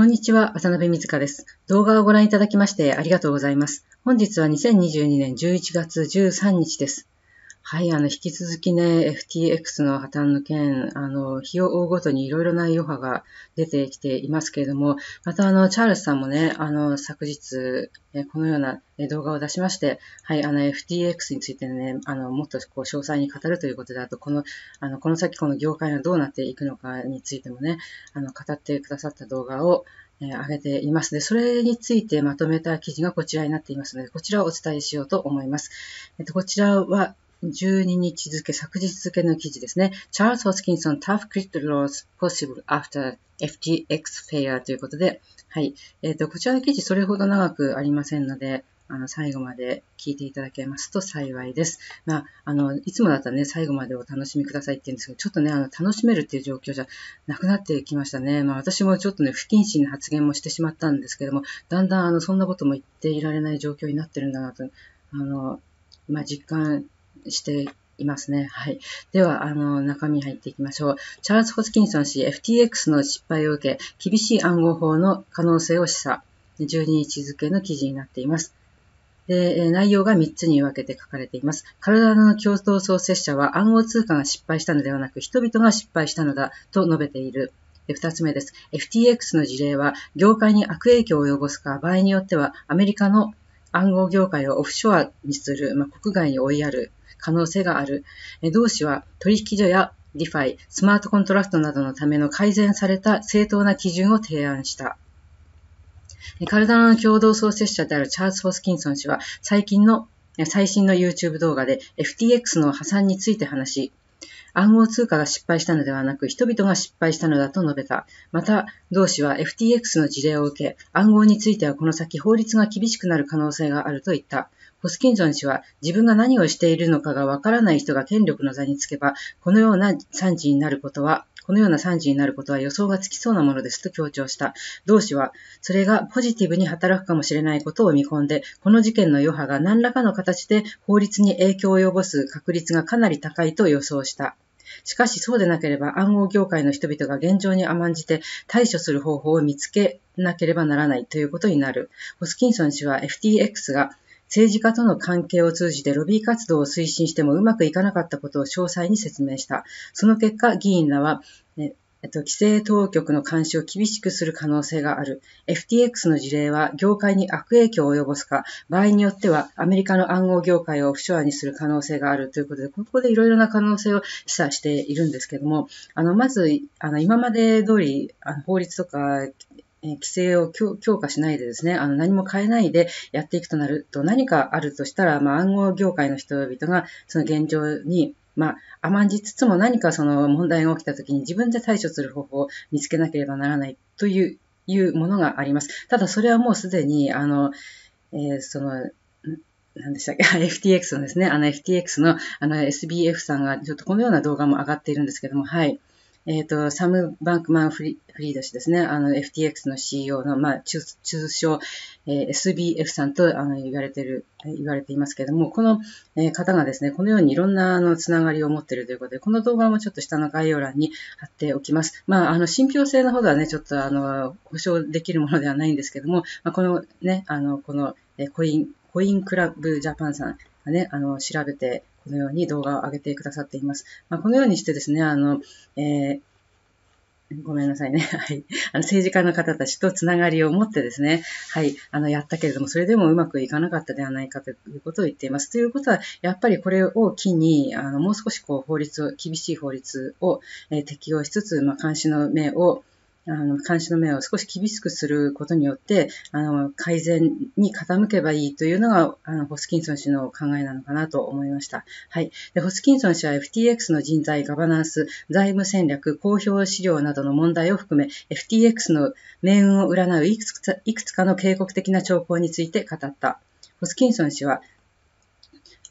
こんにちは、渡辺水香です。動画をご覧いただきましてありがとうございます。本日は2022年11月13日です。はい、あの、引き続きね、FTX の破綻の件、あの、日を追うごとにいろいろな余波が出てきていますけれども、またあの、チャールズさんもね、あの、昨日、このような動画を出しまして、はい、あの、FTX についてね、あの、もっとこう、詳細に語るということで、あと、この、あの、この先この業界がどうなっていくのかについてもね、あの、語ってくださった動画を、えー、上げています。で、それについてまとめた記事がこちらになっていますので、こちらをお伝えしようと思います。えっと、こちらは、12日付、昨日付の記事ですね。チャールズ・ホスキンソン、タフ・クリット・ロー d ポシブル・アフター・ f t x フェアということで、はい。えっ、ー、と、こちらの記事それほど長くありませんので、あの、最後まで聞いていただけますと幸いです。まあ、あの、いつもだったらね、最後までお楽しみくださいって言うんですけど、ちょっとね、あの、楽しめるっていう状況じゃなくなってきましたね。まあ、私もちょっとね、不謹慎な発言もしてしまったんですけども、だんだん、あの、そんなことも言っていられない状況になってるんだなと、あの、まあ、実感していますね。はい。では、あの、中身入っていきましょう。チャールズ・ホスキンソン氏、FTX の失敗を受け、厳しい暗号法の可能性を示唆。12日付の記事になっています。で内容が3つに分けて書かれています。体の共同創設者は暗号通貨が失敗したのではなく人々が失敗したのだと述べている。で2つ目です。FTX の事例は業界に悪影響を及ぼすか、場合によってはアメリカの暗号業界をオフショアにする、まあ、国外に追いやる可能性がある。同氏は取引所やディファイ、スマートコントラクトなどのための改善された正当な基準を提案した。カルダナの共同創設者であるチャールズ・ホスキンソン氏は最近の最新の YouTube 動画で FTX の破産について話し、暗号通貨が失敗したのではなく人々が失敗したのだと述べた。また、同氏は FTX の事例を受け、暗号についてはこの先法律が厳しくなる可能性があると言った。ホスキンソン氏は自分が何をしているのかがわからない人が権力の座につけば、このような惨事になることは、このような惨事になることは予想がつきそうなものですと強調した。同氏は、それがポジティブに働くかもしれないことを見込んで、この事件の余波が何らかの形で法律に影響を及ぼす確率がかなり高いと予想した。しかしそうでなければ暗号業界の人々が現状に甘んじて対処する方法を見つけなければならないということになる。ホスキンソン氏は FTX が政治家との関係を通じてロビー活動を推進してもうまくいかなかったことを詳細に説明した。その結果、議員らは、ええっと、規制当局の監視を厳しくする可能性がある。FTX の事例は業界に悪影響を及ぼすか、場合によってはアメリカの暗号業界をオフショアにする可能性があるということで、ここでいろいろな可能性を示唆しているんですけども、あの、まず、あの、今まで通り、あの法律とか、規制を強化しないでですね、あの何も変えないでやっていくとなると何かあるとしたら、まあ、暗号業界の人々がその現状にまあ、甘んじつつも何かその問題が起きた時に自分で対処する方法を見つけなければならないといういうものがあります。ただそれはもうすでに、あの、えー、その、何でしたっけ ?FTX のですね、あの FTX のあの SBF さんがちょっとこのような動画も上がっているんですけども、はい。えっ、ー、と、サム・バンクマンフリ・フリード氏ですね、あの、FTX の CEO の、まあ、通えー、SBF さんとあの言われてる、言われていますけれども、この、えー、方がですね、このようにいろんなあのつながりを持っているということで、この動画もちょっと下の概要欄に貼っておきます。まあ、あの、信憑性のほどはね、ちょっとあの、保証できるものではないんですけども、まあ、このね、あの、この、えー、コイン、コインクラブジャパンさんがね、あの、調べてこのように動画を上げてくださっています。まあ、このようにしてですね、あの、えーごめんなさいね。はい。あの、政治家の方たちとつながりを持ってですね、はい。あの、やったけれども、それでもうまくいかなかったではないかということを言っています。ということは、やっぱりこれを機に、あの、もう少しこう、法律を、厳しい法律を、えー、適用しつつ、まあ、監視の目を、あの、監視の目を少し厳しくすることによって、あの、改善に傾けばいいというのが、あの、ホスキンソン氏の考えなのかなと思いました。はい。で、ホスキンソン氏は FTX の人材、ガバナンス、財務戦略、公表資料などの問題を含め、FTX の命運を占ういくつかの警告的な兆候について語った。ホスキンソン氏は、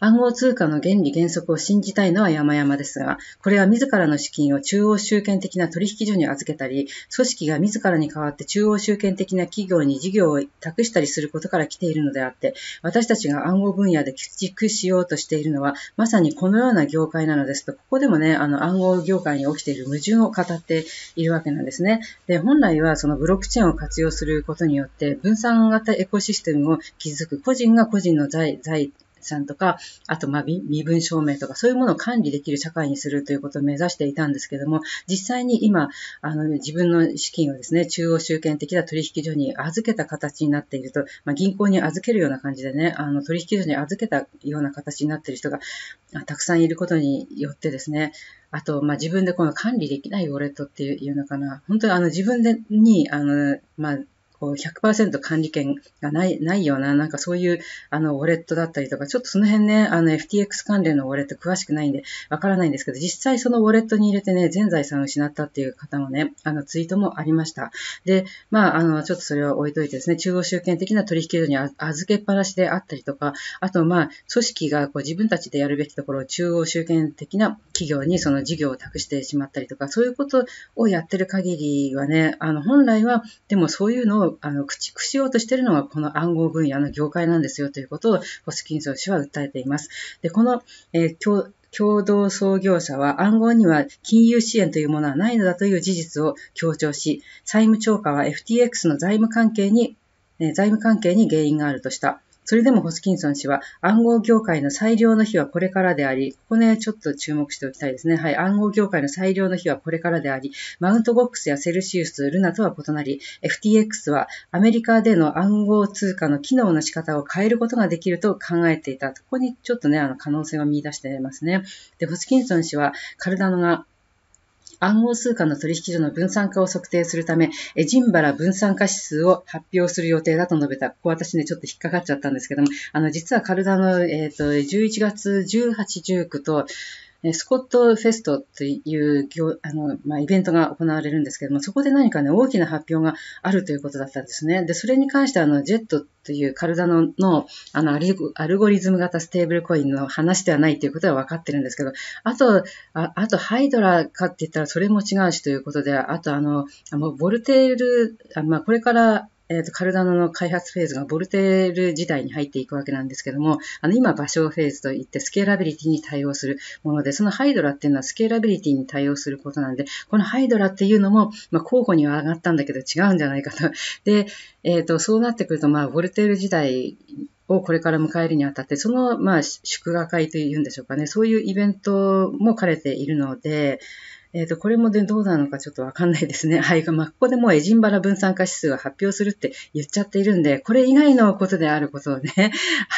暗号通貨の原理原則を信じたいのは山々ですが、これは自らの資金を中央集権的な取引所に預けたり、組織が自らに代わって中央集権的な企業に事業を託したりすることから来ているのであって、私たちが暗号分野で駆逐しようとしているのは、まさにこのような業界なのですと、ここでもね、あの暗号業界に起きている矛盾を語っているわけなんですね。で、本来はそのブロックチェーンを活用することによって、分散型エコシステムを築く個人が個人の財、財、さんとか、あと、まあ、身分証明とか、そういうものを管理できる社会にするということを目指していたんですけども、実際に今、あの、自分の資金をですね、中央集権的な取引所に預けた形になっていると、まあ、銀行に預けるような感じでね、あの、取引所に預けたような形になっている人がたくさんいることによってですね、あと、まあ、自分でこの管理できないウォレットっていうのかな。本当にあの自分でに、あの、まあ、こう100%管理権がないないような、なんかそういうあのウォレットだったりとか、ちょっとその辺ね、あの FTX 関連のウォレット詳しくないんでわからないんですけど、実際そのウォレットに入れてね、全財産を失ったっていう方もね、あのツイートもありました。で、まあ、あの、ちょっとそれは置いといてですね、中央集権的な取引所に預けっぱなしであったりとか、あと、まあ、組織がこう自分たちでやるべきところを中央集権的な企業にその事業を託してしまったりとか、そういうことをやってる限りはね、あの、本来は、でもそういうのをあの駆逐しようとしているのがこの暗号分野の業界なんですよということをホスキンソン氏は訴えています。で、この、えー共同創業者は暗号には金融支援というものはないのだという事実を強調し、債務超過は FTX の財務関係に、財務関係に原因があるとした。それでもホスキンソン氏は、暗号業界の最良の日はこれからであり、ここね、ちょっと注目しておきたいですね。はい、暗号業界の最良の日はこれからであり、マウントボックスやセルシウス、ルナとは異なり、FTX はアメリカでの暗号通貨の機能の仕方を変えることができると考えていた。ここにちょっとね、あの可能性を見出してますね。で、ホスキンソン氏は、カルダノが暗号通貨の取引所の分散化を測定するため、ジンバラ分散化指数を発表する予定だと述べた。ここ私ね、ちょっと引っかかっちゃったんですけども、あの、実はカルダの、えっ、ー、と、11月18、19と、スコットフェストというあの、まあ、イベントが行われるんですけども、そこで何かね、大きな発表があるということだったんですね。で、それに関してあの、ジェットという体ののあのアルゴリズム型ステーブルコインの話ではないということは分かってるんですけど、あと、ああとハイドラかって言ったらそれも違うしということで、あとあの、ボルテール、あまあ、これからえっ、ー、と、カルダノの開発フェーズがボルテール時代に入っていくわけなんですけども、あの、今、場所フェーズといってスケーラビリティに対応するもので、そのハイドラっていうのはスケーラビリティに対応することなんで、このハイドラっていうのも、まあ、候補には上がったんだけど違うんじゃないかと。で、えっ、ー、と、そうなってくると、まあ、ボルテール時代をこれから迎えるにあたって、その、まあ、祝賀会というんでしょうかね、そういうイベントも兼ねているので、えっ、ー、と、これもでどうなのかちょっとわかんないですね。はい。まあ、ここでもうエジンバラ分散化指数を発表するって言っちゃっているんで、これ以外のことであることをね、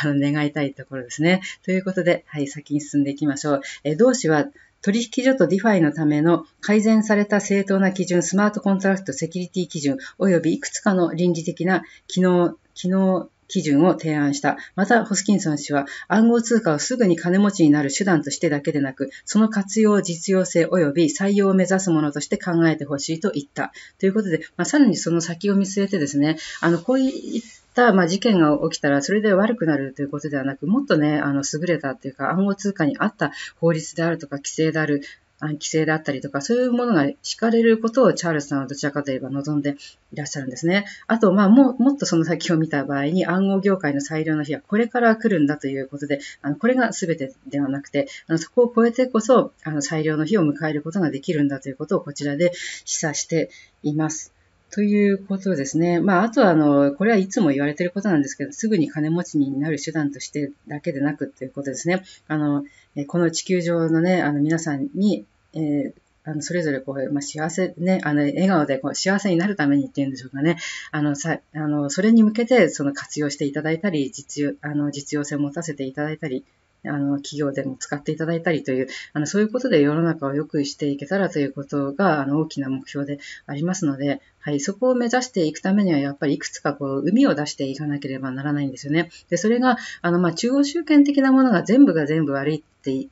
あの、願いたいところですね。ということで、はい、先に進んでいきましょう。えー、同志は、取引所とディファイのための改善された正当な基準、スマートコントラクトセキュリティ基準、及びいくつかの倫理的な機能、機能基準を提案した。また、ホスキンソン氏は、暗号通貨をすぐに金持ちになる手段としてだけでなく、その活用実用性及び採用を目指すものとして考えてほしいと言った。ということで、まあ、さらにその先を見据えてですね、あの、こういった、まあ、事件が起きたら、それで悪くなるということではなく、もっとね、あの、優れたっていうか、暗号通貨に合った法律であるとか、規制である、規制だったりとか、そういうものが敷かれることをチャールズさんはどちらかといえば望んでいらっしゃるんですね。あと、まあ、も、もっとその先を見た場合に、暗号業界の最良の日はこれから来るんだということで、あのこれが全てではなくて、あのそこを超えてこそ、あの最良の日を迎えることができるんだということをこちらで示唆しています。ということですね。まあ、あとは、あの、これはいつも言われていることなんですけど、すぐに金持ちになる手段としてだけでなくということですね。あの、えこの地球上のね、あの皆さんに、えー、あのそれぞれこう、まあ、幸せね、あの笑顔でこう幸せになるためにっていうんでしょうかね、あのさあのそれに向けてその活用していただいたり、実用あの実用性を持たせていただいたり、あの、企業でも使っていただいたりという、あの、そういうことで世の中を良くしていけたらということが、あの、大きな目標でありますので、はい、そこを目指していくためには、やっぱりいくつかこう、海を出していかなければならないんですよね。で、それが、あの、まあ、中央集権的なものが全部が全部悪いって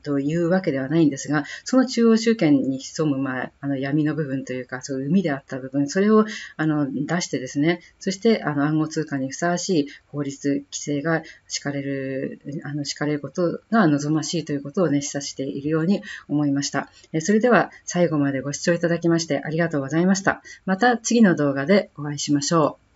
というわけではないんですが、その中央集権に潜む、まあ、あの闇の部分というか、そう海であった部分、それをあの出してですね、そしてあの暗号通貨にふさわしい法律、規制が敷かれる、あの敷かれることが望ましいということをね、示唆しているように思いました。それでは最後までご視聴いただきましてありがとうございました。また次次の動画でお会いしましょう。